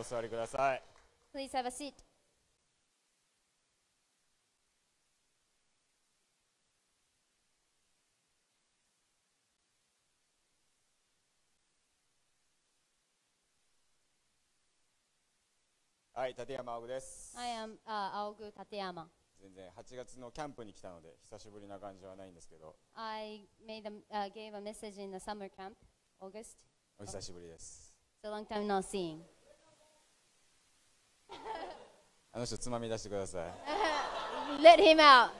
お座りください。Please have a seat. はい、立山青です。I am、uh, 青具立山。全然8月のキャンプに来たので久しぶりな感じはないんですけど。I made a,、uh, gave a message in the summer camp, August. お久しぶりです。It's a long time not seeing. あの人つまみ出してください Let him out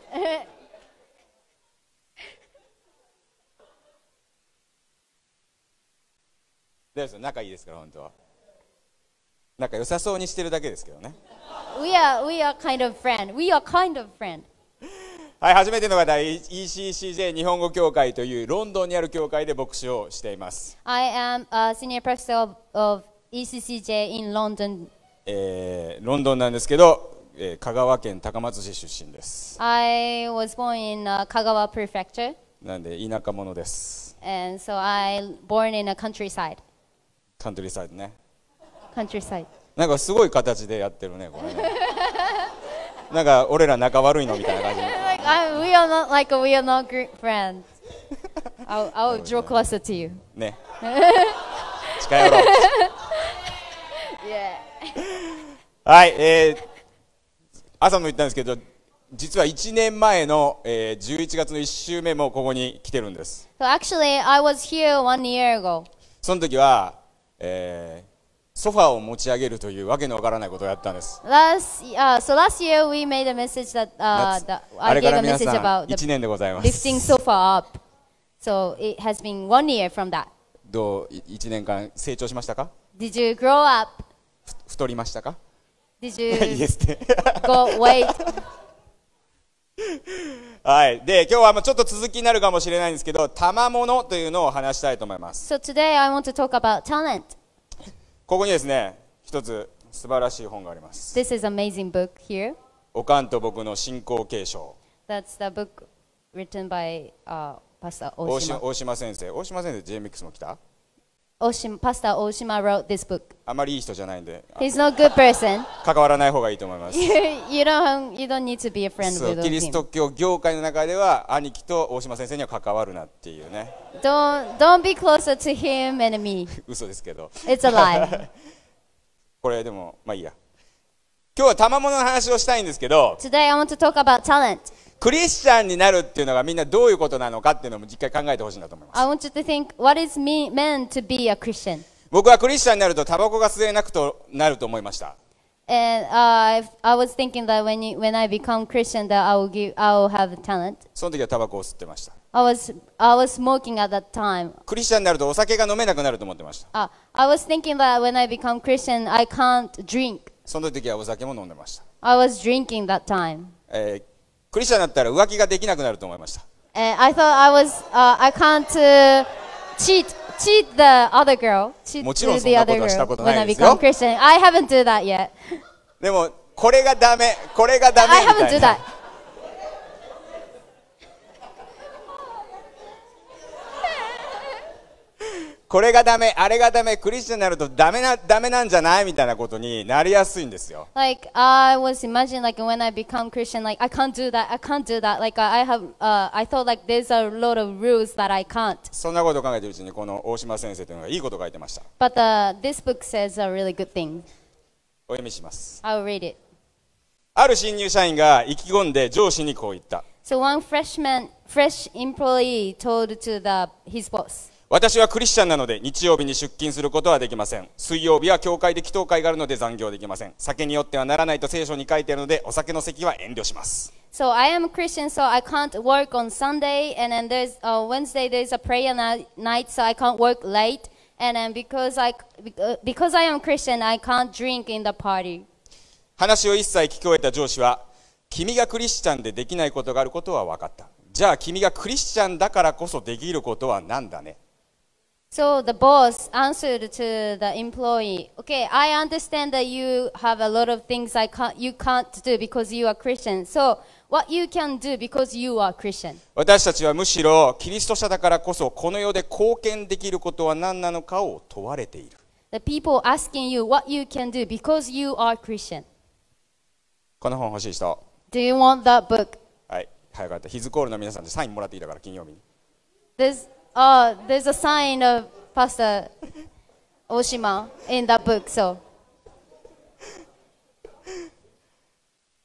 大丈です仲いいですから本当は仲良さそうにしてるだけですけどね We are, we are kind of friend We are kind of friend はい、初めての方、ECCJ 日本語協会というロンドンにある協会で牧師をしています。I am a senior professor of, of ECCJ in London えー、ロンドンなんですけど、えー、香川県高松市出身です。I was born in、uh, 香川 prefecture. なんで田舎者です。And so I born in a countryside. カントリーサイドね。countryside。なんかすごい形でやってるねこれね。なんか俺ら仲悪いのみたいな感じ。like, I, we are not like we are not good friends. I'll, I'll draw closer to you. ね。近寄ろう。yeah. はい、えー、朝も言ったんですけど、実は1年前の、えー、11月の1週目もここに来てるんです。So、actually, I was here one year ago. その時は、えー、ソファーを持ち上げるというわけのわからないことをやったんです。Last, uh, so、last year we made a message that,、uh, that I gave a message about the 1年でございます。lifting sofa up. So it has been one year from that. どう1年間成長しましたか Did you grow up? 太りましたか Did you yes. go wait? はい、で今日はもうちょっと続きになるかもしれないんですけど、賜物というのを話したいと思います。So、today I want to talk about talent. ここにですね、一つ素晴らしい本があります。This is amazing book here. おかんと僕の信仰継承。That's the book written by、uh, Pastor 大島大島先生。大島先生 JMX も来た？Oshima, Pastor Oshima wrote this book. あまりいい人じゃないんで、He's not a good person. 関わらない方がいいと思います。You, you, don't, you don't need to be a friend そう with キリス him. ト教業界の中では、兄貴と大島先生には関わるなっていうね、Don't, don't be closer to him and me. 嘘ですけど、It's a lie. これでも、まあいいや。今日は賜物の話をしたいんですけど、Today I want to talk about talent. クリスチャンになるっていうのがみんなどういうことなのかっていうのも実回考えてほしいんだと思います。I want you to think what is me meant to be a Christian. 僕はクリスチャンになるとタバコが吸えなくとなると思いました。And、uh, I was thinking that when, you, when I become Christian that I will, give, I will have talent. その時はタバコを吸ってました。I was, I was smoking at that time. クリスチャンになるとお酒が飲めなくなると思ってました。Uh, I was thinking that when I become Christian I can't drink. その時はお酒も飲んでました。I was drinking that time. えークリスチャンだったら浮気ができなくなると思いました。a I thought I was,、uh, I can't、uh, cheat, cheat the other girl, cheat もちろんそんなことはしたことないですよ。Christian. I haven't do that yet. でも、これがダメ、これがダメみた I haven't do that. これがダメあれがダメクリスチャンになるとダメなダメなんじゃないみたいなことになりやすいんですよ。Like I was imagining like when I become Christian like I can't do that I can't do that like I have、uh, I thought like there's a lot of rules that I can't. そんなことを考えてるうちにこの大島先生というのがいいことを書いてました。But the, this book says a really good thing. お読みします。I'll read it. ある新入社員が意気込んで上司にこう言った。So one freshman fresh employee told to the his boss. 私はクリスチャンなので日曜日に出勤することはできません。水曜日は教会で祈祷会があるので残業できません。酒によってはならないと聖書に書いてあるのでお酒の席は遠慮します。So I am a Christian, so I can't work on Sunday, and then there's uh, Wednesday there's a prayer night, so I can't work late, and then because I because I am Christian, I can't drink in the party. 話を一切聞き終えた上司は、君がクリスチャンでできないことがあることは分かった。じゃあ君がクリスチャンだからこそできることは何だね So the boss answered to the employee, "Okay, I understand that you have a lot of things I can't, you can't do because you are Christian. So what you can do because you are Christian." 私たちはむしろキリスト者だからこそこの世で貢献できることは何なのかを問われている。The people asking you what you can do because you are Christian. この本欲しい人。Do you want that book? はい、早かった。ヒズコールの皆さんでサインもらっていいだから金曜日に。This Oh, there's a sign of Pastor Oshima in that book, so.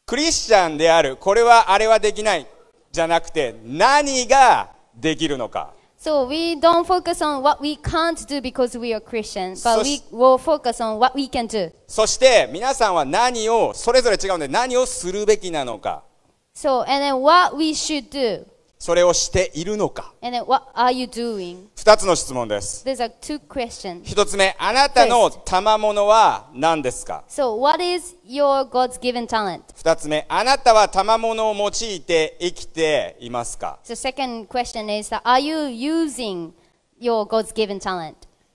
クリスチャンである、これはあれはできないじゃなくて、何ができるのか。So we don't focus on what we can't do because we are Christian, but we will focus on what we can do. そして皆さんは何をそれぞれ違うので何をするべきなのか。So and then what we should do. それをしているのか2つの質問です1つ目あなたの賜物は何ですか2つ目あなたは賜物を用いて生きていますか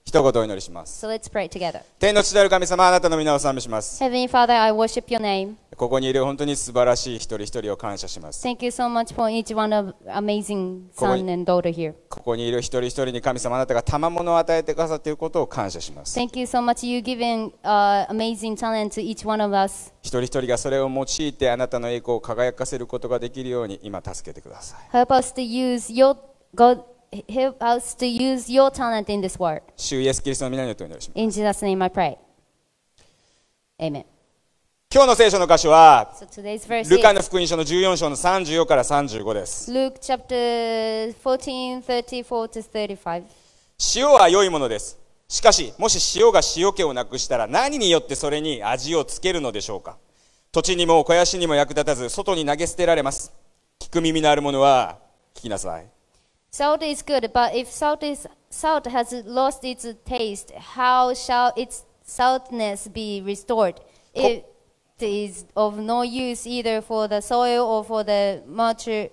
一言お祈りします。So、let's pray together. 天の父である神様、あなたの皆を賛美します。Heavenly Father, I worship your name. ここにいる本当に素晴らしい一人一人を感謝します。Thank you so much for each one of amazing son and daughter here. ここにいる一人一人に神様あなたが賜物を与えてくださっていることを感謝します。Thank you so much you giving、uh, amazing talent to each one of us. 一人一人がそれを用いてあなたの栄光を輝かせることができるように今助けてください。Help us to use your God help us to use your talent in this work. 主イエス・キリストの皆によってお祈りします。In Jesus' name I pray. Amen. 今日の聖書の箇所は、So s ルカの福音書の14章の34から35です。Luke chapter 14, to 塩は良いものです。しかし、もし塩が塩気をなくしたら何によってそれに味をつけるのでしょうか土地にも肥やしにも役立たず、外に投げ捨てられます。聞く耳のあるものは聞きなさい。Salt is good, but if salt, is, salt has lost its taste, how shall its saltness be restored? It is of no use either for the soil or for the mature,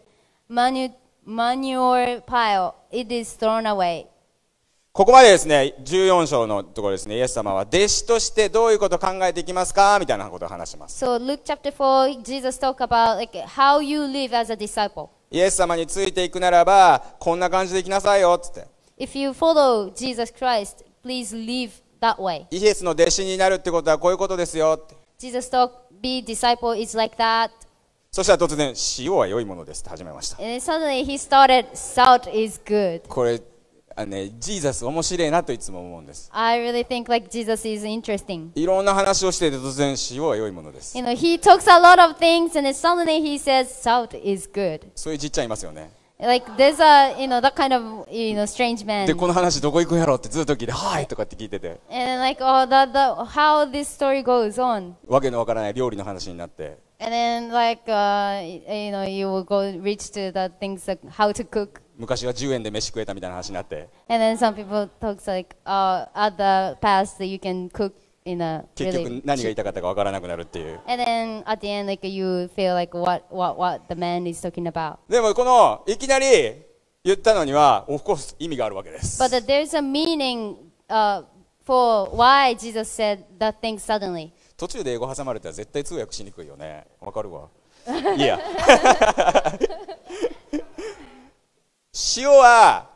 manu, manure pile. It is thrown away. ここまでですね、14章のところですね、イエス様は弟子としてどういうことを考えていきますかみたいなことを話します。So, Luke chapter 4, Jesus t a l k e about like, how you live as a disciple. イエス様についていくならば、こんな感じで行きなさいよ、つって。If you follow Jesus Christ, please live that way. イエスの弟子になるってことはこういうことですよ。Jesus talk, be disciple is like that. そしたら突然、塩は良いものですって始めました。And suddenly he started, salt is good. これあね、ジーザス面白いなといつも思うんです。I really think like Jesus is interesting. いろんな話をしていて突然死は良いものです。You know, he talks a lot of things and then suddenly he says salt is good. そういうじっちゃんいますよね。Like, there's a, you know, that kind of, you know, strange man. で、この話どこ行くんやろってずっと聞いて、はいとかって聞いてて。And like, oh, the, the, how this story goes on. わけのわからない料理の話になって。And then, like, uh, you know, you will go reach to the things, like, how to cook. 昔は10円で飯食えたみたいな話になって And then some people talks like、uh, at the past that you can cook in a 結局何が言いたかったか分からなくなるっていう And then at the end like you feel like what, what, what the man is talking about でもこのいきなり言ったのには of course 意味があるわけです But there's a meaning、uh, for why Jesus said that thing suddenly 途中で英語挟まれたら絶対通訳しにくいよねわかるわいや塩は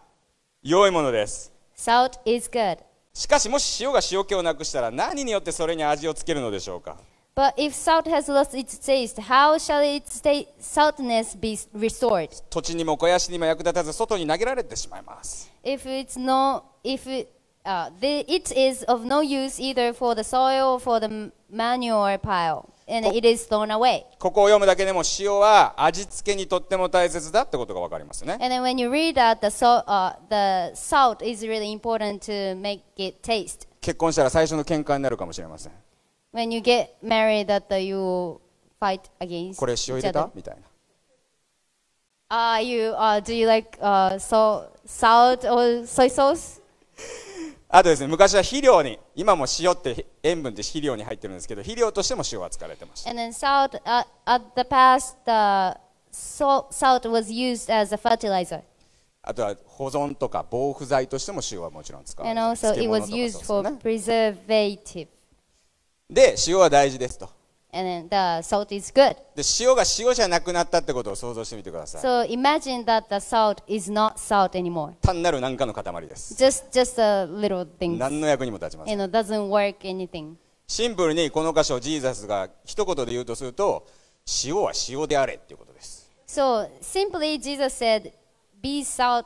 良いものです。Salt is good. しかしもし塩が塩気をなくしたら何によってそれに味をつけるのでしょうか But if salt has lost its taste, how shall its saltness be restored? 土地にも肥やしにも役立たず外に投げられてしまいます。If it's no, if it, uh, the, it is of no use either for the soil or for the manure pile. and it is thrown away. ここを読むだけでも塩は味付けにとっても大切だってことがわかりますね。And then when you read that, the salt,、uh, the salt is really important to make it taste. 結婚したら最初の喧嘩になるかもしれません。When you get married, that you will fight against. これ塩入れたみたいな。Uh, you, uh, do you like uh, so, salt or soy sauce? あとですね、昔は肥料に、今も塩って塩分って肥料に入ってるんですけど、肥料としても塩は使われてました。あとは保存とか防腐剤としても塩はもちろん使われてます。で、塩は大事ですと。and the salt is good. で塩が塩じゃなくなったってことを想像してみてください。So imagine that the salt is not salt anymore. 単なる何かの塊です。Just, just a little thing. 何の役にも立ちません。And it doesn't work anything. シンプルにこの箇所、ジーザスが一言で言うとすると、塩は塩であれっていうことです。So simply Jesus said, be salt,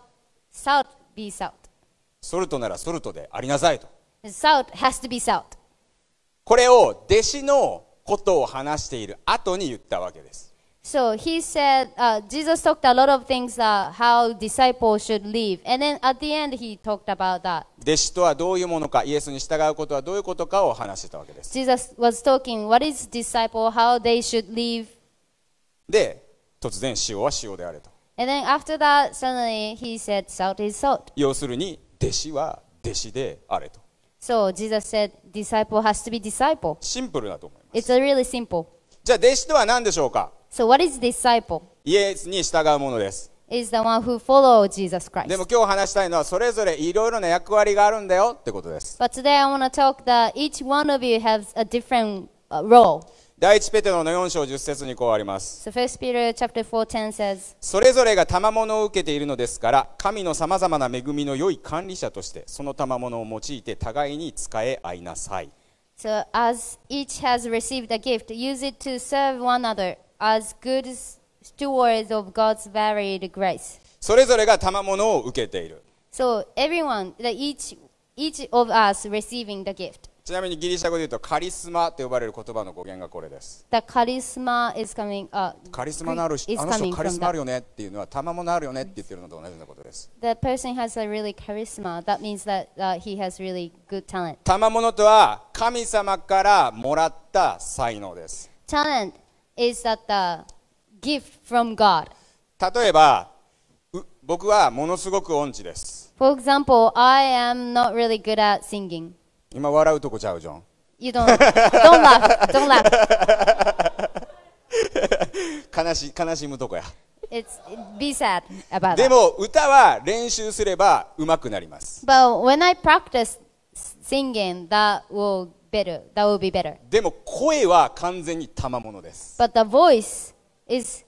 salt, be salt. ソルトならソルトでありなさいと。Salt has to be salt. これを弟子のことを話している後に言ったわけです。So he said, uh, Jesus talked a lot of things uh, how disciples should live. And then at the end, he talked about that. 弟子とはどういうものか、イエスに従うことはどういうことかを話してたわけです。Jesus was talking, what is disciple, how they should live. で、突然、塩は塩であれと。And then after that, suddenly he said, salt is salt. 要するに、弟子は弟子であれと。So Jesus said, disciple has to be disciple. シンプルだと思います。It's really simple. じゃあ弟子とは何でしょうか So what is disciple? イエスに従うものです。Is the one who follow Jesus Christ. でも今日話したいのはそれぞれいろいろな役割があるんだよってことです。第一ペテロの4章10節にこうあります。So、Peter, 4, says, それぞれが賜物を受けているのですから、神のさまざまな恵みの良い管理者として、その賜物を用いて互いに使え合いなさい。So as each has received a gift, use it to serve one another as good stewards of God's varied grace. それぞれが賜物を受けている。So everyone, each, each of us receiving the gift. ちなみにギリシャ語で言うとカリスマと呼ばれる言葉の語源がこれです。The charisma is coming, uh, カリスマのある人、あの人カリスマあるよねっていうのは、たまものあるよねって言ってるのと同じなことです。The person has a really charisma. That means that、uh, he has really good talent. たまものとは神様からもらった才能です。Talent is that the gift from God. 例えば、僕はものすごく音痴です。For example, I am not really good at singing. 今笑うとこちゃうじゃん You don't, don't laugh, don't laugh. 悲し悲しむとこや It's, be sad about that. でも歌は練習すれば上手くなります But when I practice singing, that will better. That will be better. でも声は完全に賜物です But the voice is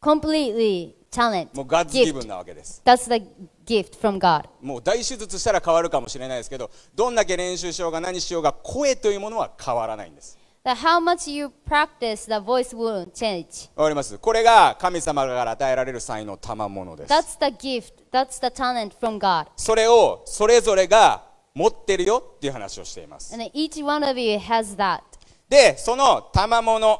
completely talent. もうガッツギブンなわけです That's the gift from God. もう大手術したら変わるかもしれないですけど、どんだけ練習しようが何しようが声というものは変わらないんです。t h a how much you practice, the voice won't change. わかりますこれが神様から与えられる才能、賜物です。That's the gift, that's the talent from God. それをそれぞれが持ってるよっていう話をしています。And each one of you has that. で、その賜物、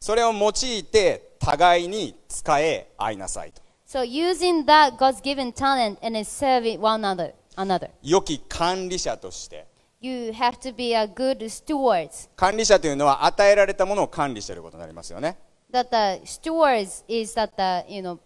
それを用いて互いに使え合いなさいと。So using that God's given talent and is serving one another. another. 良き管理者として。You have to be a good steward. 管理者というのは与えられたものを管理していることになりますよね。That the stewards is that the, you know,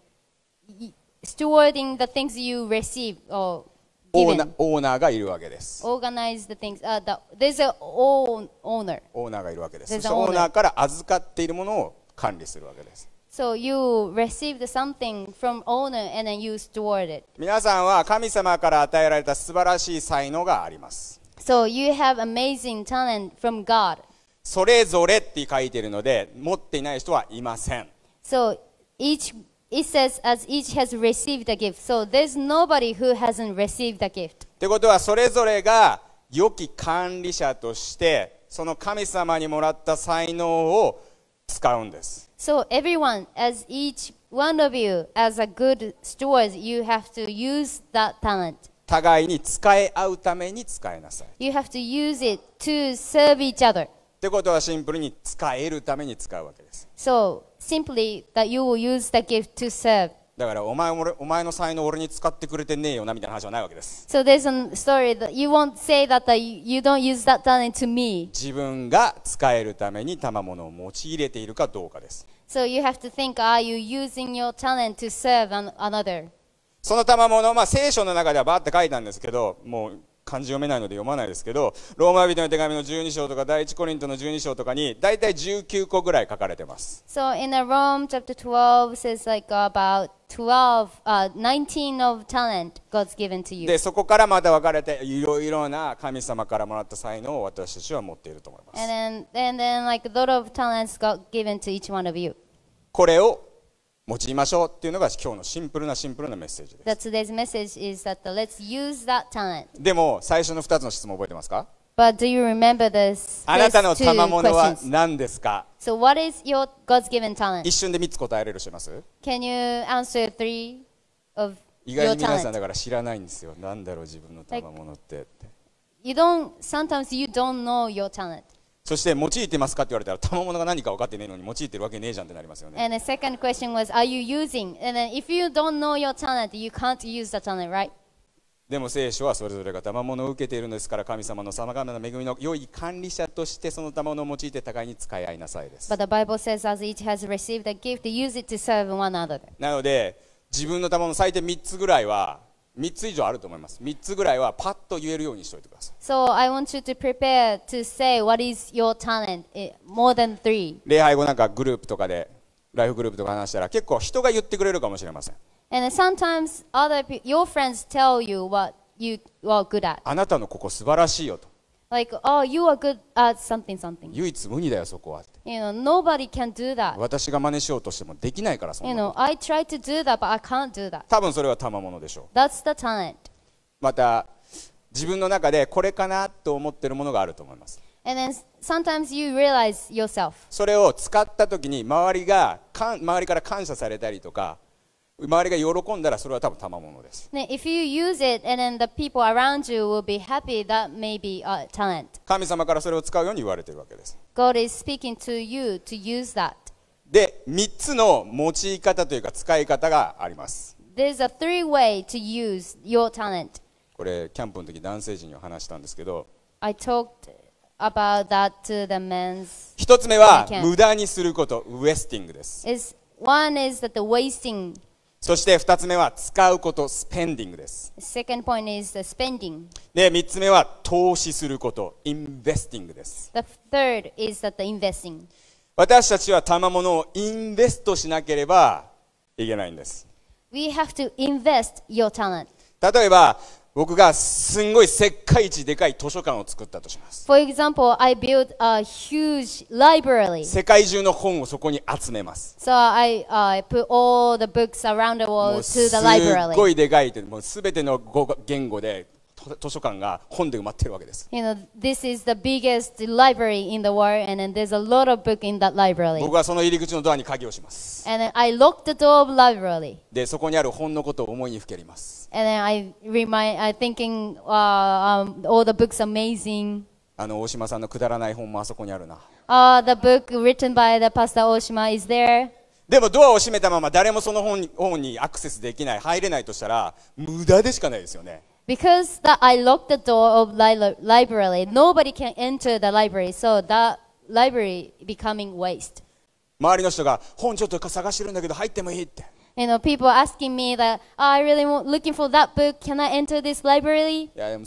stewarding the things you receive or オーナーオーナーがいるわけです。Organize the things.、Uh, the, there's an owner. オーナーがいるわけです。そしてオーナーから預かっているものを管理するわけです。So you received something from owner and then you stored it. 皆さんは神様から与えられた素晴らしい才能があります。So you have amazing talent from God. それぞれって書いてるので、持っていない人はいません。So each It says as each has received a gift. So there's nobody who hasn't received a gift. ってことはそれぞれが良き管理者としてその神様にもらった才能を使うんです。So everyone, as each one of you, as a good steward, you have to use that talent. 互いに使い合うために使いなさい。You have to use it to serve each other. ってことはシンプルに使えるために使うわけです。So simply that you will use the gift to serve. だからお前お前の才能を俺に使ってくれてねえよなみたいな話はないわけです。So there's a story that you won't say that, that you don't use that talent to me. 自分が使えるために賜物を用いれているかどうかです。So you have to think, are you using your talent to serve an another? その賜物、まあ聖書の中ではバーって書いたんですけど、もう漢字読めないので読まないですけど、ローマ人の手紙の12章とか、第一コリントの12章とかに、大体19個ぐらい書かれてます。So in Rome chapter 12 says like about でそこからまた分かれていろいろな神様からもらった才能を私たちは持っていると思います。これを用いましょうっていうのが今日のシンプルなシンプルなメッセージです。でも最初の2つの質問覚えてますか But do you remember this? あなたの賜物は何ですか So what is your God's given talent? 一瞬で3つ答えれるします Can you answer three of 意外に your 皆さん talent? だから知らないんですよ。なんだろう自分の賜物って。You don't sometimes you don't know your talent. そして用いてますかって言われたら賜物が何か分かってねえのに用いてるわけねえじゃんってなりますよね。And the second question was, are you using? And then if you don't know your talent, you can't use the talent, right? でも聖書はそれぞれが賜物を受けているのですから神様の様まな恵みの良い管理者としてその賜物を用いて互いに使い合いなさいです。says gift, なので自分の賜物最低3つぐらいは3つ以上あると思います。3つぐらいはパッと言えるようにしておいてください。So t o to 礼拝後なんかグループとかでライフグループとか話したら結構人が言ってくれるかもしれません。And sometimes other your friends tell you what you are good at. あなたのここ素晴らしいよと。Like, oh, you are good at something, something. 唯一無二だよ、そこはって。You know, nobody can do that. 私が真似しようとしてもできないから、そんな。You know, I try to do that, but I can't do that. 多分それは賜物でしょう。That's the talent. また、自分の中でこれかなと思っているものがあると思います。And then sometimes you realize yourself. それを使った時に周りがかん、周りから感謝されたりとか。周りが喜んだらそれは多分賜物です。If you use it and then the people around you will be happy, that may be a talent. 神様からそれを使うように言われているわけです。God is speaking to you to use that. で、3つの用い方というか使い方があります。There's a three way to use your talent. これ、キャンプの時男性陣に話したんですけど、I talked about that to the men's 一つ目は無駄にすること、ウエスティングです。Is One is that the wasting そして2つ目は使うこと、スペンディングです。Second point is the spending. で、3つ目は投資すること、インベスティングです。The third is that the investing. 私たちは賜物をインベストしなければいけないんです。We have to invest your talent. 例えば、僕がすんごい世界一でかい図書館を作ったとします。For example, I built a huge library. 世界中の本をそこに集めます。So I、uh, put all the books around the world to the library. すごいでかいって、もうすべての言語で図書館が本で埋まってるわけです。You know, this is the biggest library in the world, and then there's a lot of book in that library. 僕はその入り口のドアに鍵をします。And then I locked the door of library. で、そこにある本のことを思いにふけります。And then I remind, I thinking, uh, um, all the books amazing. あの大島さんのくだらない本もあそこにあるな。Uh, the book written by the pastor Oshima is there. でもドアを閉めたまま誰もその本に本にアクセスできない、入れないとしたら無駄でしかないですよね。Because that I locked the door of li library, nobody can enter the library, so that library becoming waste. 周りの人が本ちょっと探してるんだけど入ってもいいって。you know, people asking me that, oh, I really want, looking for that book. Can I enter this library? I am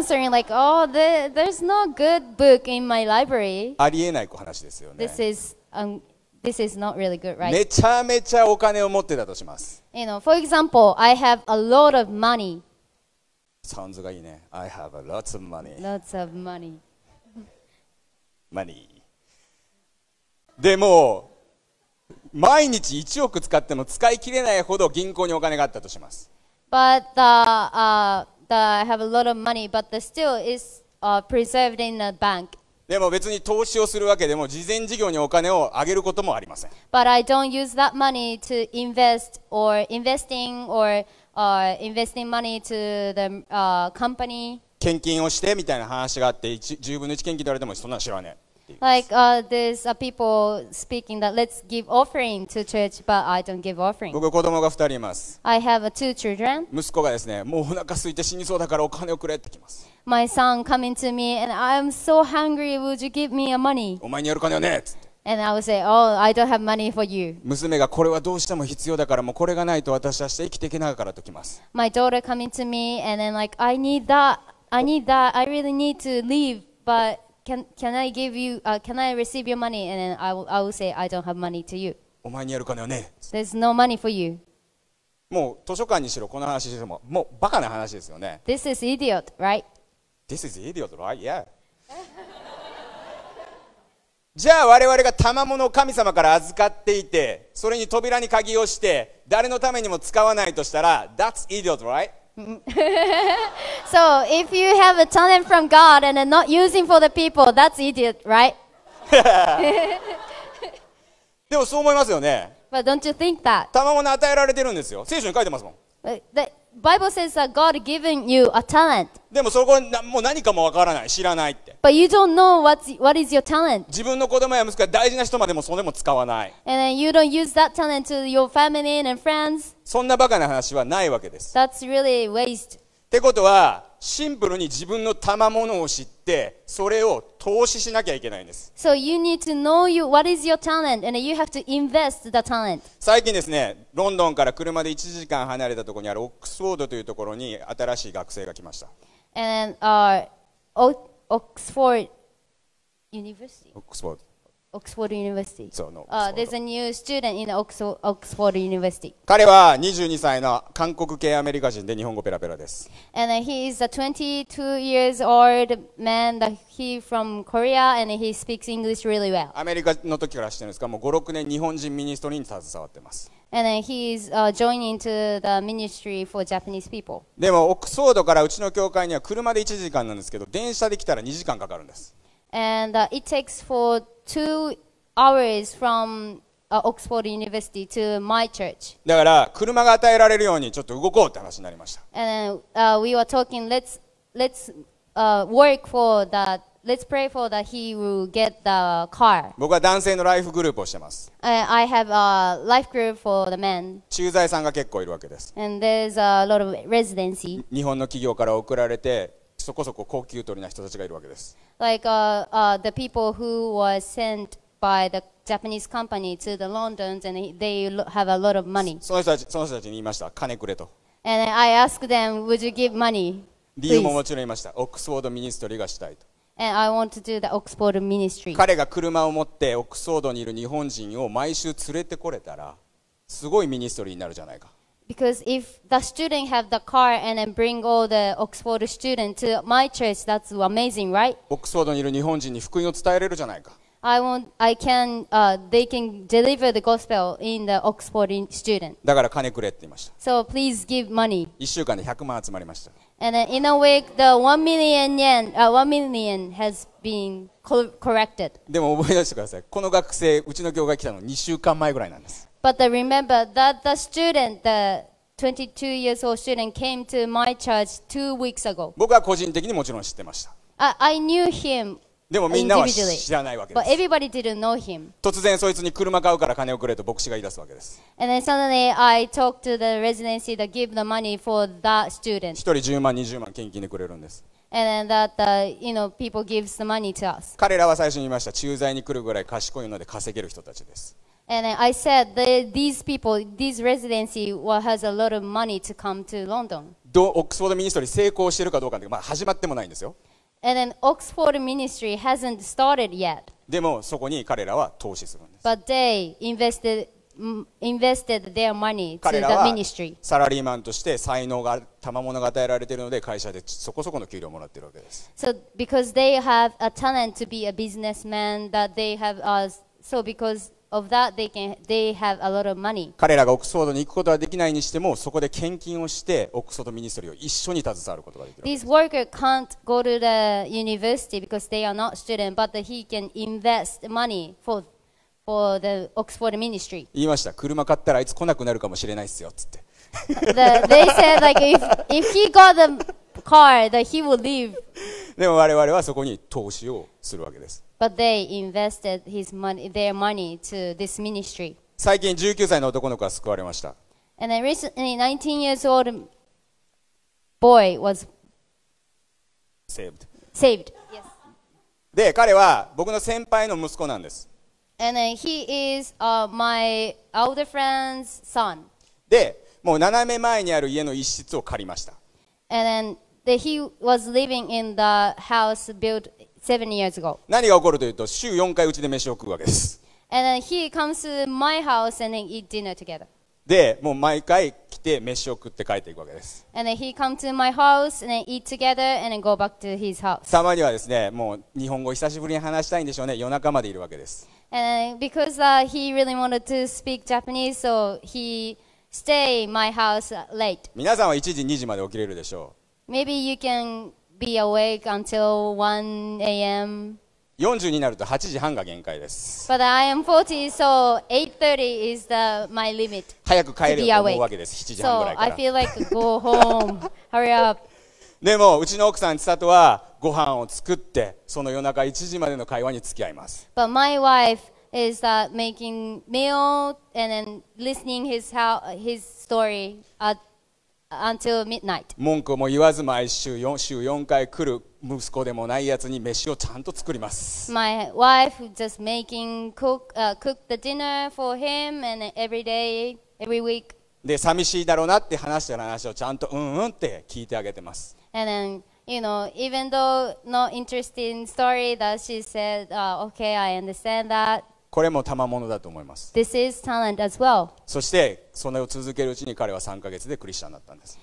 answering like, oh, the, there's no good book in my library. This is, um, this is not really good, right? You know, for example, I have a lot of money. Sounds good. I have a lots of money. Lots of money. money. でも毎日1億使っても使い切れないほど銀行にお金があったとします。But the,、uh, the, I have a lot of money, but the still is、uh, preserved in the bank. でも別に投資をするわけでも、事前事業にお金をあげることもありません。But I don't use that money to invest or investing or、uh, investing money to the、uh, company. 献金をしてみたいな話があって、10分の1献金取られてもそんなの知らねえ。Like uh, there's uh, people speaking that let's give offering to church, but I don't give offering. 僕子供が2人います。I have uh, two children. My son coming to me and I'm so hungry, would you give me a money? And I would say, Oh, I don't have money for you. My daughter coming to me and then like, I need that, I need that, I really need to leave, but can, can I give you,、uh, can I receive your money? And then I will, I will say, I don't have money to you. お前にやる金はね There's no money for you. もう図書館にしろ、この話にしろも、もうバカな話ですよね。This is idiot, right? This is idiot, right? Yeah. じゃあ我々が賜物を神様から預かっていて、それに扉に鍵をして、誰のためにも使わないとしたら、That's idiot, right? so if you have a talent from God and are not using for the people, that's idiot, right? でもそう思いますよね。But don't you think that? 賜物与えられてるんですよ。聖書に書いてますもん。But the, Bible says that God given you a talent. でもそこもう何かもわからない、知らないって。But you don't know what's, what is your talent. 自分の子供や息子や大事な人までもそれも使わない。And then you don't use that talent to your family and friends. そんなバカな話はないわけです。That's really waste. ってことは、シンプルに自分の賜物を知ってそれを投資しなきゃいけないんです。So you need to know you, what is your talent and you have to invest the talent. 最近ですね、ロンドンから車で1時間離れたところにあるオックスフォードというところに新しい学生が来ました。And, uh, Oxford University. オックスフォード。Oxford University. So, no, uh, there's a new student in Oxford, Oxford University. 彼は22歳の韓国系アメリカ人で日本語ペラペラです。And he is a 22 years old man that he from Korea and he speaks English really well. アメリカの時から知ってるんですが、もう5、6年日本人ミニストリーに携わってます。And then he is、uh, joining to the ministry for Japanese people. でも、オックスフォードからうちの教会には車で1時間なんですけど、電車で来たら2時間かかるんです。and uh, it takes for two hours from uh, Oxford University to my church. だから車が与えられるようにちょっと動こうって話になりました。And uh, uh we were talking, let's let's uh, work for that. Let's pray for that he will get the car. 僕は男性のライフグループをしてます。Uh, I have a life group for the men, 駐在さんが結構いるわけです。and there's a lot of residency. 日本の企業から送られてそこそこ高級取りな人たちがいるわけです。その人たち、に言いました。金くれと。理由ももちろん言いました。オックスフォードミニストリーがしたいと。彼が車を持ってオックスフォードにいる日本人を毎週連れてこれたら、すごいミニストリーになるじゃないか。Because if the student have the car and then bring all the Oxford student to my church, that's amazing, right? オックスフォードにいる日本人に福音を伝えれるじゃないか。I want, I can, uh, they can deliver the gospel in the Oxford student. だから金くれって言いました。So please give money. 1週間で百万集まりました。And then in a week, the one million yen, uh, one million has been co- r r e c t e d でも覚え出してください。この学生、うちの教会来たの二週間前ぐらいなんです。But the, remember that the student, the 22 years old student, came to my church two weeks ago. Uh, I knew h i でもみんなは知らないわけです。突然そいつに車買うから金をくれと僕が言い出すわけです。一人10万、20万献金でくれるんです。彼らは最初に言いました、駐在に来るぐらい賢いので稼げる人たちです。And I said that h e s e people, this residency has a lot of money to come to London. どオックスフォードミニストリー成功しているかどうかって、まあ、始まってもないんですよ。でもそこに彼らは投資するんです。But they invested invested their money to the サラリーマンとして才能が賜物が与えられているので会社でそこそこの給料をもらっているわけです。So because they have a talent to be a businessman that they have us so because 彼らがオックスフォードに行くことはできないにしても、そこで献金をして、オックスフォードミニストリーを一緒に携わることができるで。言いました、車買ったらいつ来なくなるかもしれないですよっつって。でも我々はそこに投資をするわけです。But they invested his money, their money to this ministry. 最近19歳の男の子が救われました。And then recently, 19 years old boy was saved. saved. Yes. で、彼は僕の先輩の息子なんです。And then he is、uh, my older friend's son. で、もう斜め前にある家の一室を借りました。And then the, he was living in the house built 70 years ago. 何が起こるというと、週4回うちで飯を食うわけです。で、もう毎回来て飯を食って帰っていくわけです。たまにはですね、もう日本語久しぶりに話したいんでしょうね、夜中までいるわけです。皆さんは1時、2時まで起きれるでしょう。Maybe you can be awake until 1 a.m. 40になると8時半が限界です。But I am 40, so 8:30 is the my limit. 早く帰れと思うわけです。7時半ぐらいから。So I feel like go home, hurry up. でもうちの奥さん千里はご飯を作ってその夜中1時までの会話に付き合います。But my wife is that making meal and then listening his how his story at until midnight. 文句も言わず毎週 4, 週4回来る息子でもないやつに飯をちゃんと作ります。My wife just making cook,、uh, cook the dinner for him and every day, every week. で、寂しいだろうなって話してる話をちゃんとうんうんって聞いてあげてます。And then, you know, even though not interesting story that she said,、uh, okay, I understand that. これも賜物だと思います。そして、それを続けるうちに彼は3か月でクリスチャンだったんです。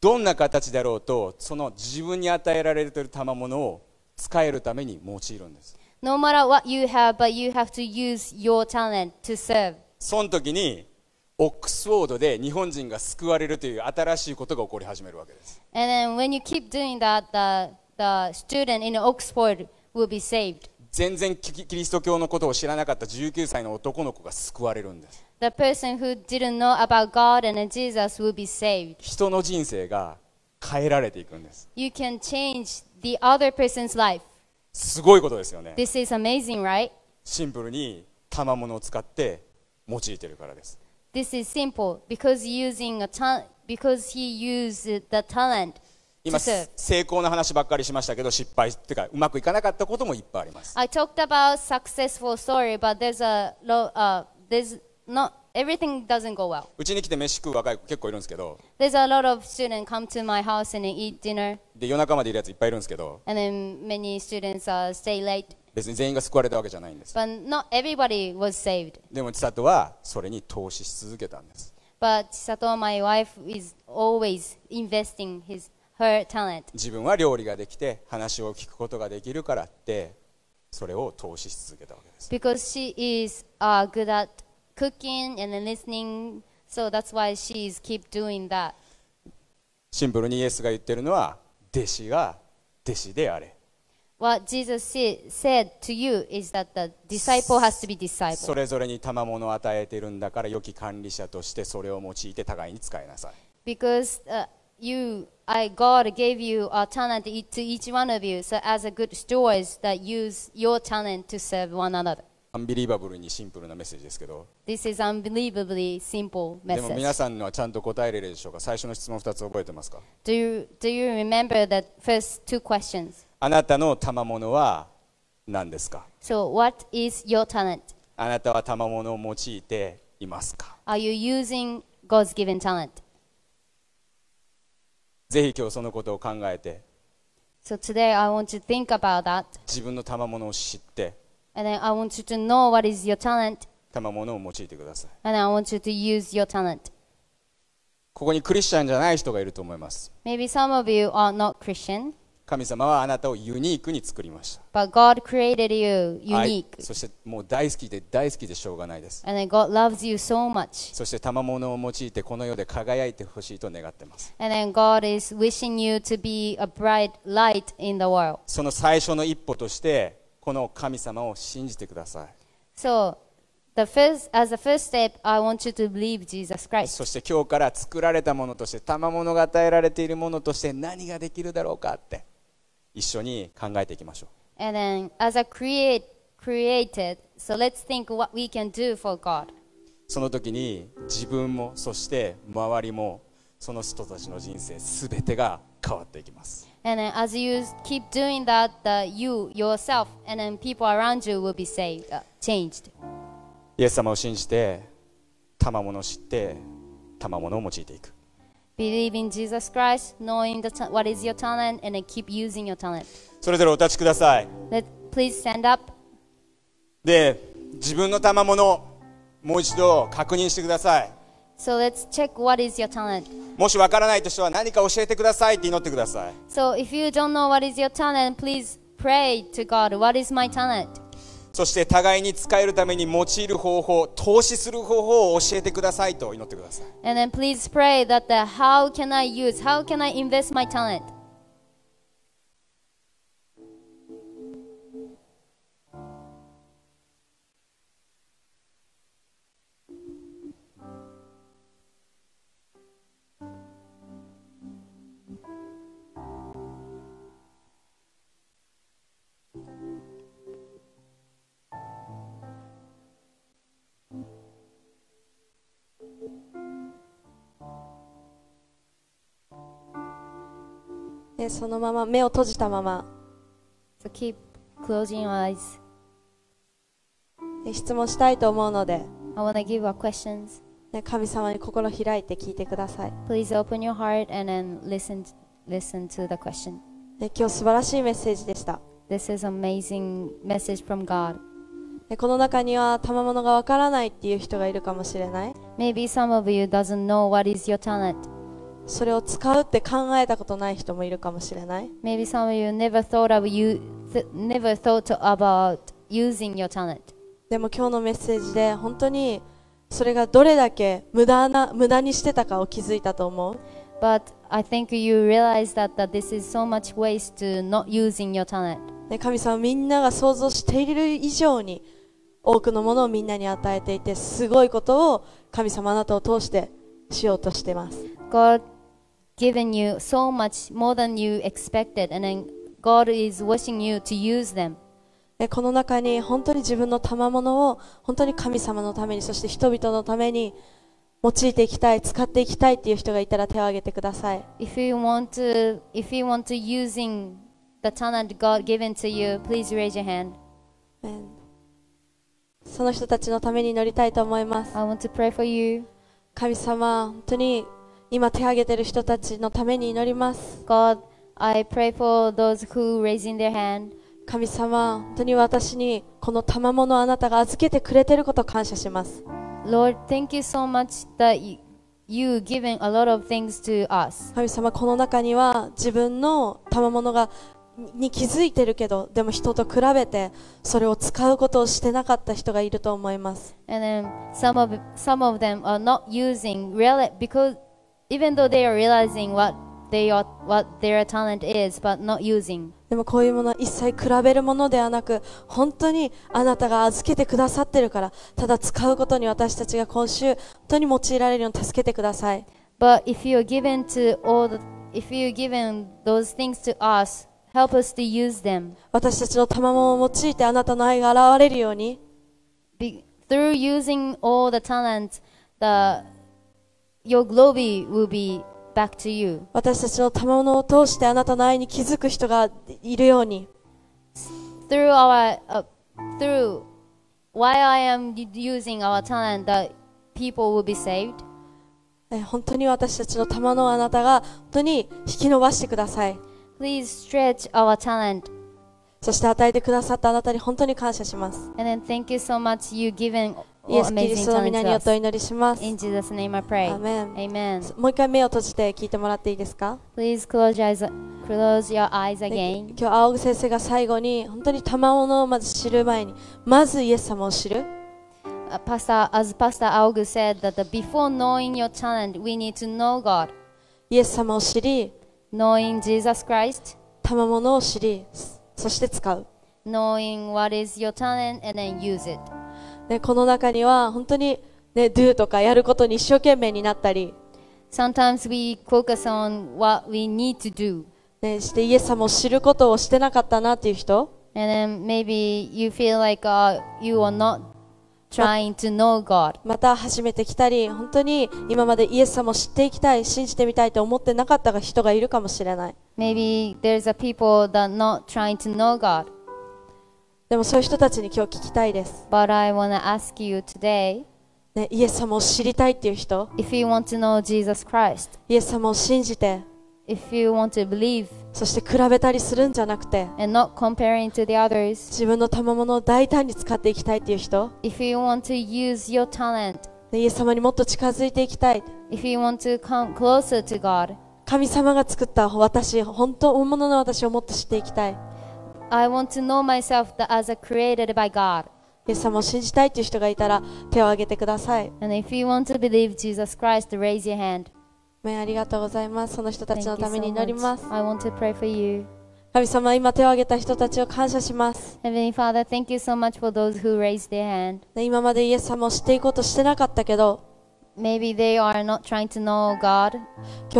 どんな形であろうと、その自分に与えられている賜物を使えるために用いるんです。その時に、オックスフォードで日本人が救われるという新しいことが起こり始めるわけです。And then when you keep doing that, the, the student in Oxford will be saved. 全然キリスト教のことを知らなかった19歳の男の子が救われるんです。The person who didn't know about God and Jesus will be saved. 人の人生が変えられていくんです。You can change the other person's life. すごいことですよね。This is amazing, right? シンプルに賜物を使って用いてるからです。This is simple because using a talent, because he used the talent. 今成功の話ばっかりしましたけど失敗っていうかうまくいかなかったこともいっぱいあります。I talked about successful story, but there's a l o uh, there's not everything doesn't go well. うちに来て飯食う若い子結構いるんですけど。There's a lot of students come to my house and eat dinner. で夜中までいるやついっぱいいるんですけど。And then many students、uh, stay late. 別に全員が救われたわけじゃないんです。も千里はそれに投資し続けたんです。自分は料理ができて話を聞くことができるからってそれを投資し続けたわけです。シンプルにイエスが言ってるのは弟子が弟子であれ。What Jesus said to you is that the disciple has to be disciple. それぞれに賜物を与えているんだから良き管理者としてそれを用いて互いに使いなさい。Because、uh, you, I, God gave you a talent to each one of you, so as a good stewards that use your talent to serve one another. アンビリーバブルにシンプルなメッセージですけど。This is unbelievably simple message. でも皆さんのはちゃんと答えれるでしょうか最初の質問2つ覚えてますか do you, do you remember the first two questions? あなたの賜物は何ですか So what is your talent? あなたは賜物を用いていますか Are you using God's given talent? ぜひ今日そのことを考えて So today I want you to think about that 自分の賜物を知って and then I want you to know what is your talent 賜物を用いてください and I want you to use your talent. ここにクリスチャンじゃない人がいると思います Maybe some of you are not Christian. 神様はあなたをユニークに作りました。But God created you unique. そしてもう大好きで大好きでしょうがないです。And God loves you so much. そして賜物を用いてこの世で輝いてほしいと願っています。And then God is wishing you to be a bright light in the world. その最初の一歩としてこの神様を信じてください。So The first, as the first step, I want you to believe Jesus Christ. そして今日から作られたものとして、賜物が与えられているものとして何ができるだろうかって。一緒に考えていきましょう。And then, as a create, created, so let's think what we can do for God. その時に自分もそして周りもその人たちの人生すべてが変わっていきます。And then as you keep doing that, the, you, yourself, and then people around you will be saved, uh, changed. イエス様を信じて、賜物を知って、賜物を用いていく。Believe in Jesus Christ, knowing the what is your talent, and then keep using your talent. それぞれお立ちください。Let, please stand up. で、自分の賜物もう一度確認してください。So let's check what is your talent. もしわからないとしては何か教えてくださいって祈ってください。So if you don't know what is your talent, please pray to God, what is my talent? そして互いに使えるために用いる方法、投資する方法を教えてくださいと祈ってください。And then please pray that the how can I use, how can I invest my talent? でそのまま目を閉じたまま So keep closing your eyes. で質問したいと思うので I want to give our questions. ね神様に心を開いて聞いてください、Please open your heart and then listen listen to the question. ね今日素晴らしいメッセージでした This is amazing message from God. ねこの中には賜物がわからないっていう人がいるかもしれない Maybe some of you doesn't know what is your talent. それを使うって考えたことない人もいるかもしれない。Maybe some of you never thought, of you, never thought about using your talent. でも今日のメッセージで本当にそれがどれだけ無駄な無駄にしてたかを気づいたと思う。But I think you realize that, that this is so much waste to not using your talent. で神様みんなが想像している以上に多くのものをみんなに与えていてすごいことを神様あなたを通してしようとしています。God given you so much more than you expected, and then God is wishing you to use them. この中に本当に自分の賜物を本当に神様のためにそして人々のために用いていきたい使っていきたいっていう人がいたら手を挙げてください。If you want to, if you want to using the talent God given to you, please raise your hand. その人たちのために祈りたいと思います。I want to pray for you. 神様、本当に今手を挙げている人たちのために祈ります。God, I pray for those who raising their hand. 神様、本当に私にこの賜物をあなたが預けてくれていることを感謝します。Lord, thank you so much that you You giving a lot of things to us. 神様、この中には自分の賜物がに気づいてるけどでも人と比べてそれを使うことをしてなかった人がいると思います。And then some of, some of them are not using really because even though they are realizing what they are, what their talent is, but not using. でもこういうものは一切比べるものではなく本当にあなたが預けてくださってるからただ使うことに私たちが今週本当に用いられるように助けてください。But if you are given to all the, if you are given those things to us, help us to use them. 私たちの賜物を用いてあなたの愛が現れるように。Be, through using all the talents, the your glory will be back to you. 私たちの賜物を通してあなたの愛に気づく人がいるように。Through our,、uh, through why I am using our talent that people will be saved. 本当に私たちの賜物をあなたが本当に引き伸ばしてください。Please stretch our talent. そして与えてくださったあなたに本当に感謝します。And then thank you so much you giving イエス・キリストの皆によってお祈りします。In Jesus name I pray. Amen. Amen. もう一回目を閉じて聞いてもらっていいですか Please close your eyes, close your eyes again. 今日、青先生が最後に本当に賜物をまず知る前に、まずイエス様を知る。Pastor, as Pastor Aug said, that before knowing your talent, we need to know God. イエス様を知り、knowing Jesus Christ, 賜物を知り、そして使う。knowing what is your talent and then use it. ね、この中には本当に、ね、do とかやることに一生懸命になったり Sometimes we focus on what we need to do. ね、してイエス様を知ることをしてなかったなっていう人 And then maybe you feel like、uh, you are not trying to know God. また始めてきたり、本当に今までイエス様を知っていきたい、信じてみたいと思ってなかった人がいるかもしれない。Maybe there's a people that not trying to know God. でもそういう人たちに今日聞きたいです。But I wanna ask you today, ね、イエス様を知りたいっていう人 If you want to know Jesus Christ, イエス様を信じて If you want to believe, そして比べたりするんじゃなくて and not comparing to the others, 自分の賜物を大胆に使っていきたいっていう人 If you want to use your talent, ねイエス様にもっと近づいていきたい If you want to come closer to God, 神様が作った私、本当、本物の私をもっと知っていきたい。I want to know myself as a created by God. イエス様を信じたいという人がいたら手を挙げてください。c h i ありがとうございます。その人たちのために祈ります。神様、今手を挙げた人たちを感謝します。f a t h e so、今までイエス様を知っていこうとしてなかったけど、今日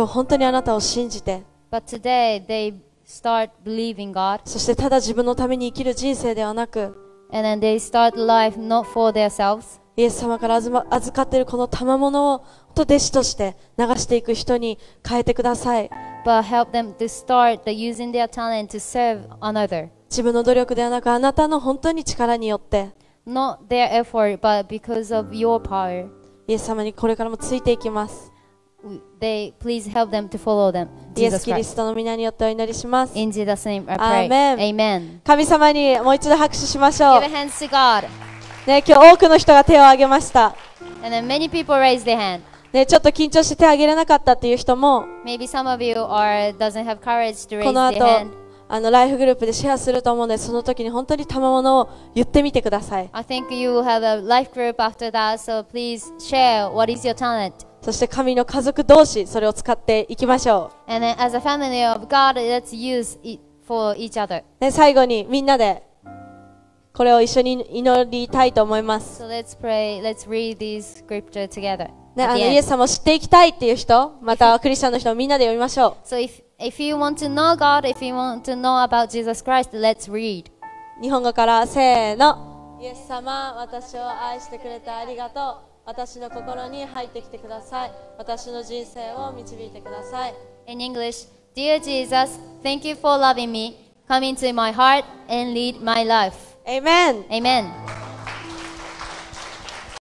本当にあなたを信じて。そしてただ自分のために生きる人生ではなく、イエス様から預,、かっているこの賜物を本当弟子として流していく人に変えてください。自分の努力ではなくあなたの本当に力によってイエス様にこれからもついていきます。they please help them to follow them. イエス・キリストの皆によってお祈りします。In Jesus' name I pray. Amen. 神様にもう一度拍手しましょう Give。a hand to God. ね、今日多くの人が手を挙げました。And then many people raise their hand. ね、ちょっと緊張して手を挙げれなかったっていう人も、Maybe some of you are doesn't have courage to こ raise の their 後 hand. あのライフグループでシェアすると思うので、その時に本当に賜物を言ってみてください。I think you will have a life group after that, so please share what is your talent. そして神の家族同士それを使っていきましょう。g 最後にみんなでこれを一緒に祈りたいと思います。ね、イエス様を知っていきたいっていう人、またクリスチャンの人をみんなで読みましょう。日本語から、せーの。イエス様、私を愛してくれてありがとう。私の心に入ってきてください私の人生を導いてください In English Dear Jesus thank you for loving me come into my heart and lead my life Amen Amen